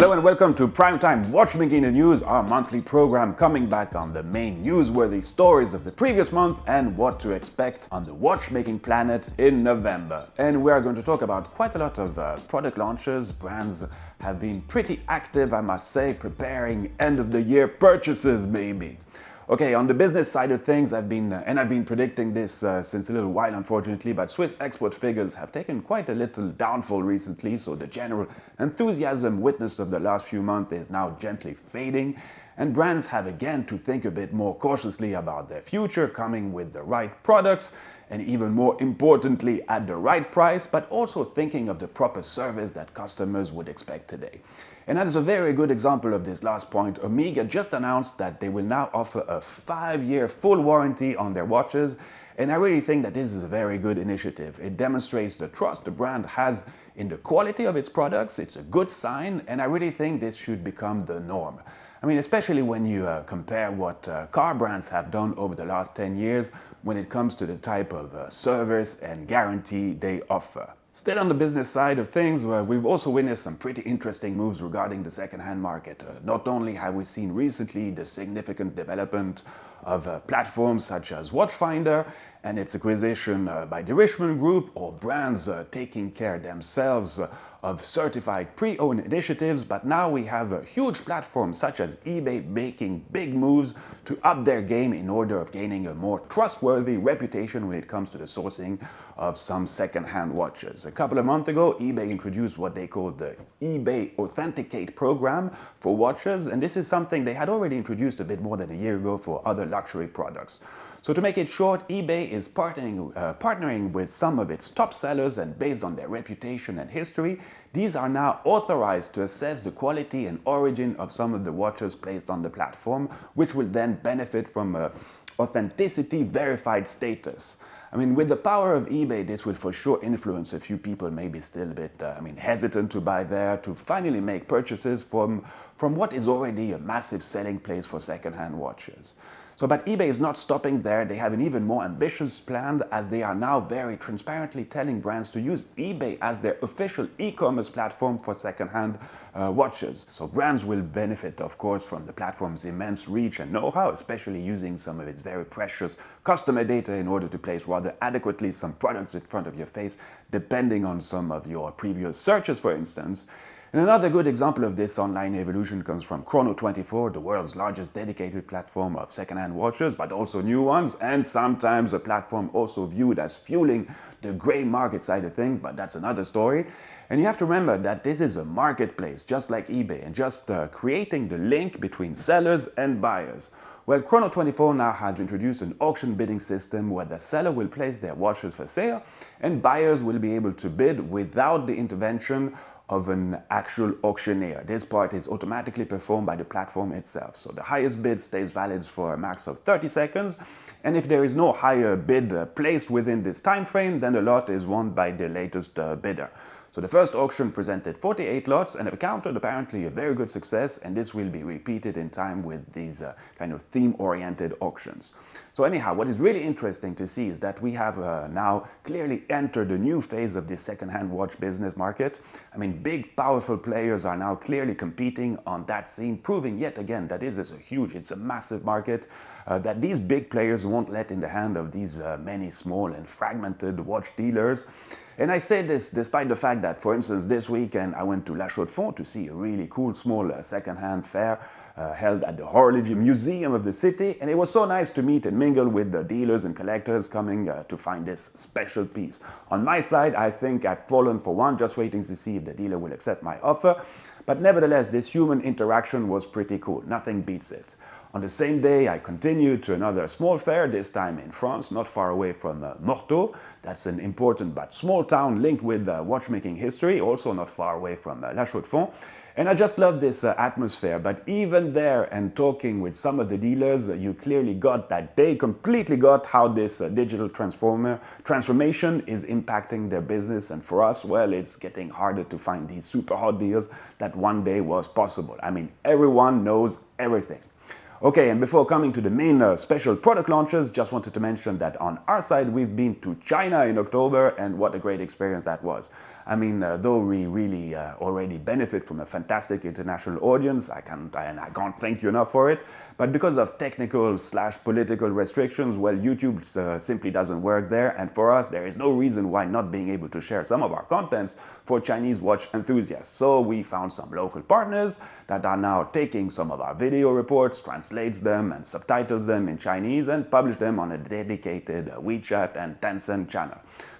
Hello and welcome to Primetime Watchmaking the News, our monthly program coming back on the main newsworthy stories of the previous month and what to expect on the watchmaking planet in November. And we are going to talk about quite a lot of uh, product launches, brands have been pretty active, I must say, preparing end of the year purchases, maybe. Okay, on the business side of things, I've been, uh, and I've been predicting this uh, since a little while, unfortunately, but Swiss export figures have taken quite a little downfall recently, so the general enthusiasm witnessed over the last few months is now gently fading, and brands have again to think a bit more cautiously about their future, coming with the right products and even more importantly, at the right price, but also thinking of the proper service that customers would expect today. And that is a very good example of this last point, Omega just announced that they will now offer a five year full warranty on their watches. And I really think that this is a very good initiative. It demonstrates the trust the brand has in the quality of its products. It's a good sign, and I really think this should become the norm. I mean, especially when you uh, compare what uh, car brands have done over the last 10 years when it comes to the type of uh, service and guarantee they offer. Still on the business side of things, uh, we've also witnessed some pretty interesting moves regarding the second-hand market. Uh, not only have we seen recently the significant development of uh, platforms such as Watchfinder and its acquisition uh, by the Richmond Group or brands uh, taking care themselves of certified pre-owned initiatives, but now we have a huge platform such as eBay making big moves to up their game in order of gaining a more trustworthy reputation when it comes to the sourcing of some second-hand watches. A couple of months ago, eBay introduced what they called the eBay Authenticate program for watches, and this is something they had already introduced a bit more than a year ago for other luxury products. So to make it short, eBay is partnering, uh, partnering with some of its top sellers and based on their reputation and history, these are now authorized to assess the quality and origin of some of the watches placed on the platform, which will then benefit from a uh, authenticity verified status. I mean, with the power of eBay, this will for sure influence a few people, maybe still a bit, uh, I mean, hesitant to buy there, to finally make purchases from, from what is already a massive selling place for secondhand watches. So, but eBay is not stopping there. They have an even more ambitious plan as they are now very transparently telling brands to use eBay as their official e-commerce platform for secondhand uh, watches. So brands will benefit, of course, from the platform's immense reach and know-how, especially using some of its very precious customer data in order to place rather adequately some products in front of your face, depending on some of your previous searches, for instance. And another good example of this online evolution comes from Chrono24, the world's largest dedicated platform of secondhand watches, but also new ones, and sometimes a platform also viewed as fueling the grey market side of things, but that's another story. And you have to remember that this is a marketplace, just like eBay, and just uh, creating the link between sellers and buyers. Well, Chrono24 now has introduced an auction bidding system where the seller will place their watches for sale and buyers will be able to bid without the intervention of an actual auctioneer. This part is automatically performed by the platform itself. So the highest bid stays valid for a max of 30 seconds. And if there is no higher bid uh, placed within this time frame, then the lot is won by the latest uh, bidder. So the first auction presented 48 lots and it counted apparently a very good success and this will be repeated in time with these uh, kind of theme-oriented auctions. So anyhow, what is really interesting to see is that we have uh, now clearly entered a new phase of the second-hand watch business market. I mean, big powerful players are now clearly competing on that scene, proving yet again that this is a huge, it's a massive market. Uh, that these big players won't let in the hand of these uh, many small and fragmented watch dealers. And I say this despite the fact that, for instance, this weekend I went to La Chaux-de-Fonds to see a really cool small uh, second-hand fair uh, held at the Horlivy Museum of the city, and it was so nice to meet and mingle with the dealers and collectors coming uh, to find this special piece. On my side, I think I've fallen for one, just waiting to see if the dealer will accept my offer, but nevertheless, this human interaction was pretty cool. Nothing beats it. On the same day, I continued to another small fair, this time in France, not far away from uh, Morteau. That's an important but small town linked with uh, watchmaking history, also not far away from uh, La Chaux-de-Fonds. And I just love this uh, atmosphere, but even there and talking with some of the dealers, uh, you clearly got that they completely got how this uh, digital transformer transformation is impacting their business. And for us, well, it's getting harder to find these super hot deals that one day was possible. I mean, everyone knows everything. Okay, and before coming to the main uh, special product launches, just wanted to mention that on our side, we've been to China in October, and what a great experience that was. I mean, uh, though we really uh, already benefit from a fantastic international audience, I can't, I, and I can't thank you enough for it, but because of technical slash political restrictions, well, YouTube uh, simply doesn't work there, and for us, there is no reason why not being able to share some of our contents for Chinese watch enthusiasts. So we found some local partners that are now taking some of our video reports, translates them, and subtitles them in Chinese, and publish them on a dedicated uh, WeChat and Tencent channel.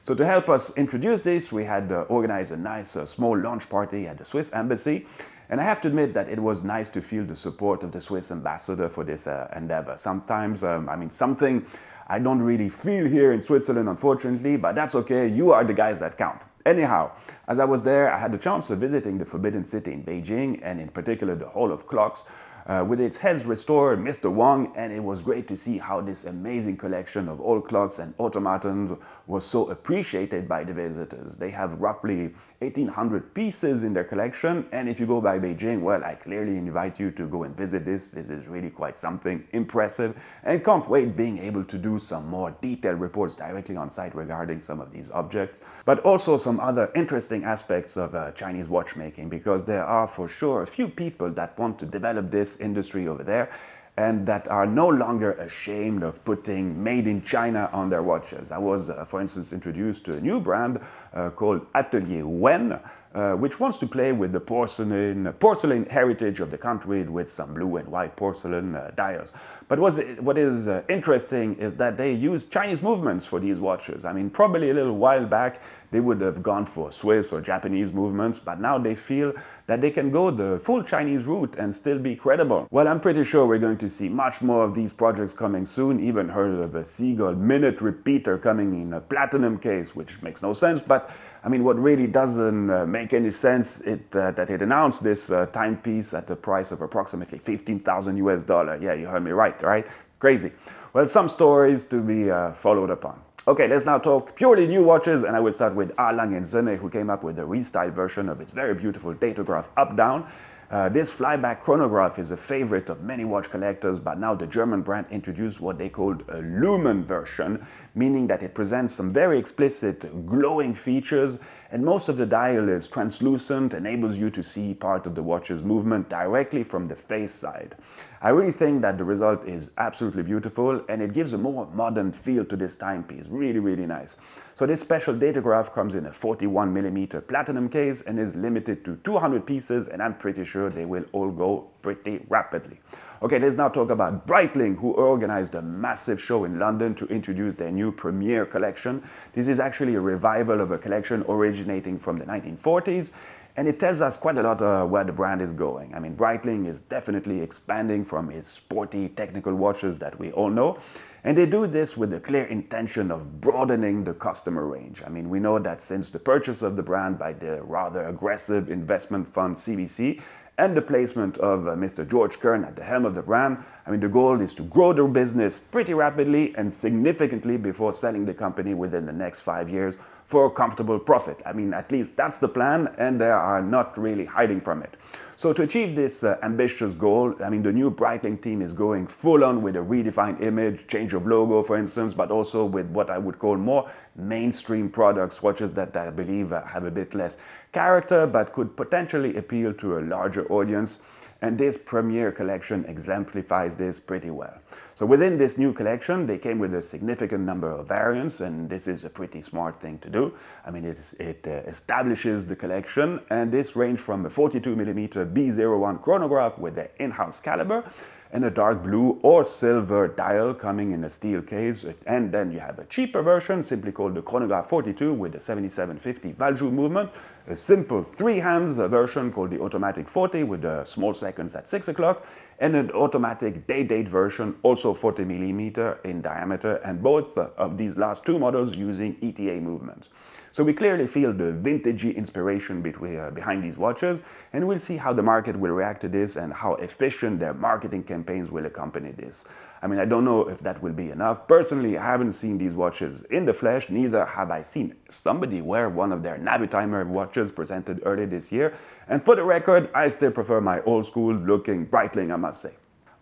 So to help us introduce this, we had uh, organized a nice uh, small launch party at the Swiss embassy. And I have to admit that it was nice to feel the support of the Swiss ambassador for this uh, endeavor. Sometimes, um, I mean, something I don't really feel here in Switzerland, unfortunately, but that's okay. You are the guys that count. Anyhow, as I was there, I had the chance of visiting the Forbidden City in Beijing and in particular the Hall of Clocks, uh, with its heads restored, Mr. Wang, and it was great to see how this amazing collection of old clocks and automatons was so appreciated by the visitors. They have roughly 1800 pieces in their collection, and if you go by Beijing, well, I clearly invite you to go and visit this. This is really quite something impressive, and can't wait being able to do some more detailed reports directly on site regarding some of these objects, but also some other interesting aspects of uh, Chinese watchmaking, because there are for sure a few people that want to develop this industry over there and that are no longer ashamed of putting made in China on their watches. I was, uh, for instance, introduced to a new brand uh, called Atelier Wen, uh, which wants to play with the porcelain, uh, porcelain heritage of the country with some blue and white porcelain uh, dials. But what is uh, interesting is that they use Chinese movements for these watches. I mean, probably a little while back, they would have gone for Swiss or Japanese movements, but now they feel that they can go the full Chinese route and still be credible. Well, I'm pretty sure we're going to see much more of these projects coming soon, even heard of a Seagull minute repeater coming in a platinum case, which makes no sense, but I mean, what really doesn't uh, make any sense is uh, that it announced this uh, timepiece at the price of approximately 15,000 US dollar. Yeah, you heard me right, right? Crazy. Well, some stories to be uh, followed upon. Okay, let's now talk purely new watches, and I will start with Arlang and Zene, who came up with a restyled version of its very beautiful datograph up-down. Uh, this flyback chronograph is a favorite of many watch collectors, but now the German brand introduced what they called a lumen version, meaning that it presents some very explicit glowing features and most of the dial is translucent, enables you to see part of the watch's movement directly from the face side. I really think that the result is absolutely beautiful and it gives a more modern feel to this timepiece, really, really nice. So this special datograph comes in a 41mm platinum case and is limited to 200 pieces and I'm pretty sure they will all go pretty rapidly. Okay, let's now talk about Breitling, who organized a massive show in London to introduce their new premiere collection. This is actually a revival of a collection originating from the 1940s. And it tells us quite a lot uh, where the brand is going. I mean, Breitling is definitely expanding from its sporty technical watches that we all know. And they do this with the clear intention of broadening the customer range. I mean, we know that since the purchase of the brand by the rather aggressive investment fund CVC, and the placement of uh, Mr. George Kern at the helm of the brand. I mean, the goal is to grow the business pretty rapidly and significantly before selling the company within the next five years for a comfortable profit. I mean, at least that's the plan, and they are not really hiding from it. So to achieve this uh, ambitious goal, I mean, the new Breitling team is going full on with a redefined image, change of logo, for instance, but also with what I would call more mainstream products, watches that I believe uh, have a bit less character, but could potentially appeal to a larger audience. And this premiere collection exemplifies this pretty well. So within this new collection, they came with a significant number of variants, and this is a pretty smart thing to do. I mean, it, is, it uh, establishes the collection, and this range from a 42mm B01 chronograph with the in-house caliber, and a dark blue or silver dial coming in a steel case. And then you have a cheaper version, simply called the Chronograph 42 with the 7750 Valjoux movement, a simple three hands version called the automatic 40 with the small seconds at 6 o'clock and an automatic day date version also 40 millimeter in diameter and both of these last two models using ETA movements. So we clearly feel the vintagey inspiration between, uh, behind these watches and we'll see how the market will react to this and how efficient their marketing campaigns will accompany this. I mean, I don't know if that will be enough. Personally, I haven't seen these watches in the flesh, neither have I seen somebody wear one of their Navi Timer watches presented early this year. And for the record, I still prefer my old school looking Breitling, I must say.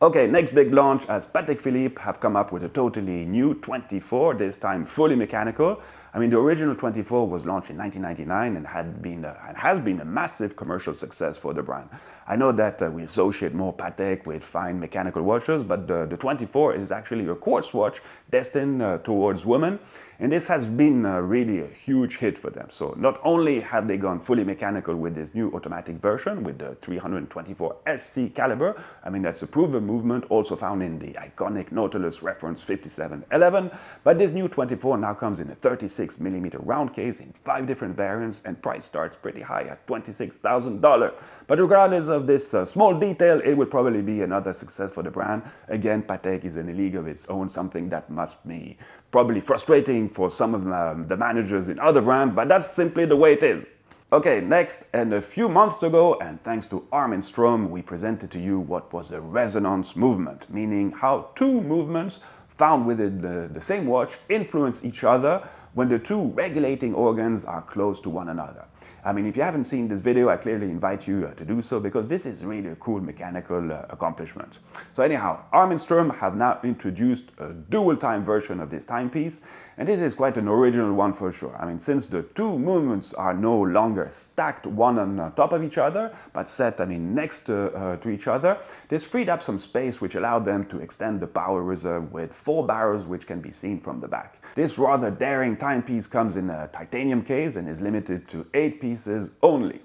Okay, next big launch as Patek Philippe have come up with a totally new 24, this time fully mechanical. I mean, the original 24 was launched in 1999 and had been a, has been a massive commercial success for the brand. I know that uh, we associate more Patek with fine mechanical watches, but the, the 24 is actually a quartz watch destined uh, towards women, and this has been uh, really a huge hit for them. So not only have they gone fully mechanical with this new automatic version with the 324 SC caliber, I mean that's a proven movement also found in the iconic Nautilus reference 5711, but this new 24 now comes in a 36 36mm round case in 5 different variants and price starts pretty high at $26,000. But regardless of this uh, small detail, it will probably be another success for the brand. Again, Patek is in a league of its own, something that must be probably frustrating for some of um, the managers in other brands, but that's simply the way it is. Okay, next, and a few months ago, and thanks to Armin Strom, we presented to you what was a resonance movement, meaning how two movements found within the, the same watch influence each other when the two regulating organs are close to one another. I mean, if you haven't seen this video, I clearly invite you uh, to do so because this is really a cool mechanical uh, accomplishment. So anyhow, Armin Sturm have now introduced a dual time version of this timepiece, and this is quite an original one for sure. I mean, since the two movements are no longer stacked one on uh, top of each other, but set, I mean, next to, uh, to each other, this freed up some space which allowed them to extend the power reserve with four barrels which can be seen from the back. This rather daring timepiece comes in a titanium case and is limited to 8 pieces only.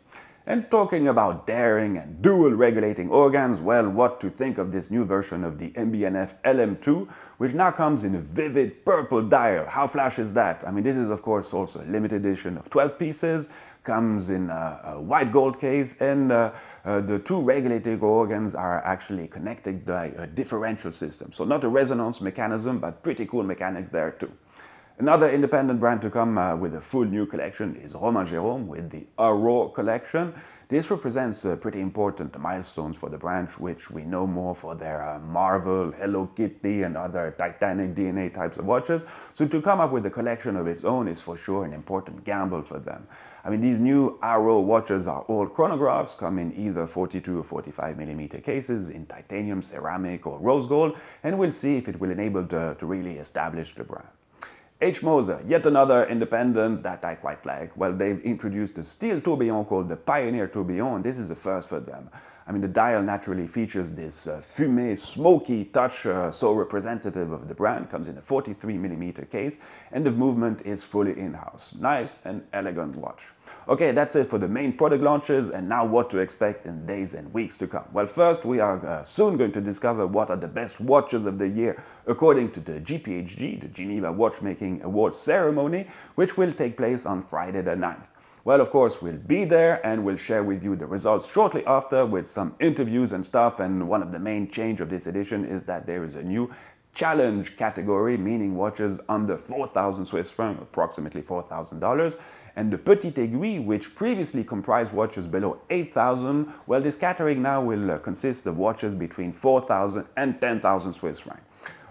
And talking about daring and dual regulating organs, well, what to think of this new version of the MBNF LM2, which now comes in a vivid purple dial. How flash is that? I mean, this is of course also a limited edition of 12 pieces, comes in a, a white gold case, and uh, uh, the two regulating organs are actually connected by a differential system. So not a resonance mechanism, but pretty cool mechanics there too. Another independent brand to come uh, with a full new collection is Romain Jérôme with the Aro collection. This represents uh, pretty important milestones for the brand, which we know more for their uh, Marvel, Hello Kitty, and other Titanic DNA types of watches. So to come up with a collection of its own is for sure an important gamble for them. I mean, these new Arrow watches are all chronographs, come in either 42 or 45 millimeter cases in titanium, ceramic, or rose gold, and we'll see if it will enable to, uh, to really establish the brand. H. Moser, yet another independent that I quite like. Well, they've introduced a steel tourbillon called the Pioneer Tourbillon, and this is the first for them. I mean, the dial naturally features this uh, fumé, smoky touch, uh, so representative of the brand, comes in a 43 millimeter case, and the movement is fully in-house. Nice and elegant watch. Okay, that's it for the main product launches and now what to expect in days and weeks to come. Well, first, we are uh, soon going to discover what are the best watches of the year according to the GPHG, the Geneva Watchmaking Awards ceremony, which will take place on Friday the 9th. Well, of course, we'll be there and we'll share with you the results shortly after with some interviews and stuff. And one of the main change of this edition is that there is a new challenge category, meaning watches under 4,000 Swiss francs, approximately $4,000. And the Petit Aiguille, which previously comprised watches below 8,000, well, this category now will uh, consist of watches between 4,000 and 10,000 Swiss francs.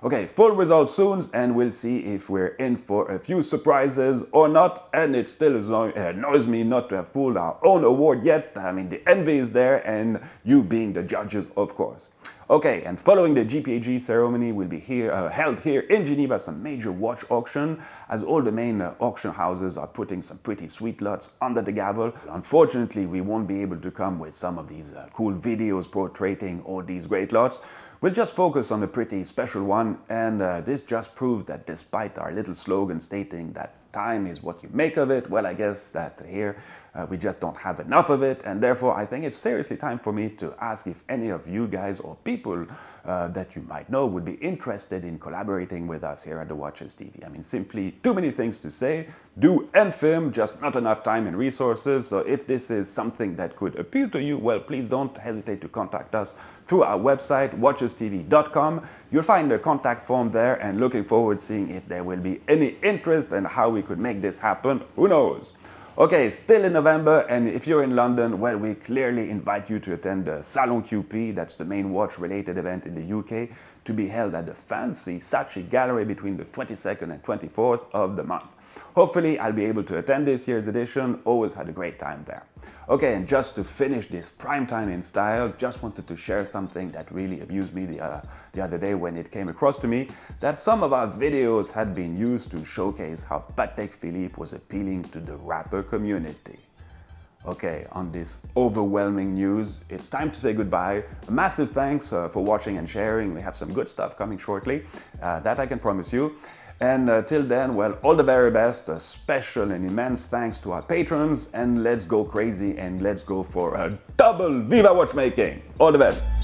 Okay, full results soon and we'll see if we're in for a few surprises or not. And it still uh, annoys me not to have pulled our own award yet. I mean, the envy is there and you being the judges, of course. Okay, and following the GPAG ceremony will be here, uh, held here in Geneva, some major watch auction, as all the main uh, auction houses are putting some pretty sweet lots under the gavel. Unfortunately, we won't be able to come with some of these uh, cool videos portraying all these great lots, We'll just focus on a pretty special one, and uh, this just proved that despite our little slogan stating that time is what you make of it, well, I guess that here uh, we just don't have enough of it, and therefore, I think it's seriously time for me to ask if any of you guys or people uh, that you might know would be interested in collaborating with us here at The Watchers TV. I mean, simply too many things to say, do and film, just not enough time and resources. So, if this is something that could appeal to you, well, please don't hesitate to contact us through our website, watcherstv.com. You'll find the contact form there, and looking forward seeing if there will be any interest and how we could make this happen. Who knows? Okay, still in November, and if you're in London, well, we clearly invite you to attend the Salon QP, that's the main watch related event in the UK to be held at the fancy Saatchi Gallery between the 22nd and 24th of the month. Hopefully, I'll be able to attend this year's edition. Always had a great time there. Okay, and just to finish this prime time in style, just wanted to share something that really amused me the, uh, the other day when it came across to me that some of our videos had been used to showcase how Patek Philippe was appealing to the rapper community. Okay, on this overwhelming news, it's time to say goodbye. A massive thanks uh, for watching and sharing. We have some good stuff coming shortly, uh, that I can promise you. And uh, till then, well, all the very best. A special and immense thanks to our patrons. And let's go crazy and let's go for a double Viva Watchmaking. All the best.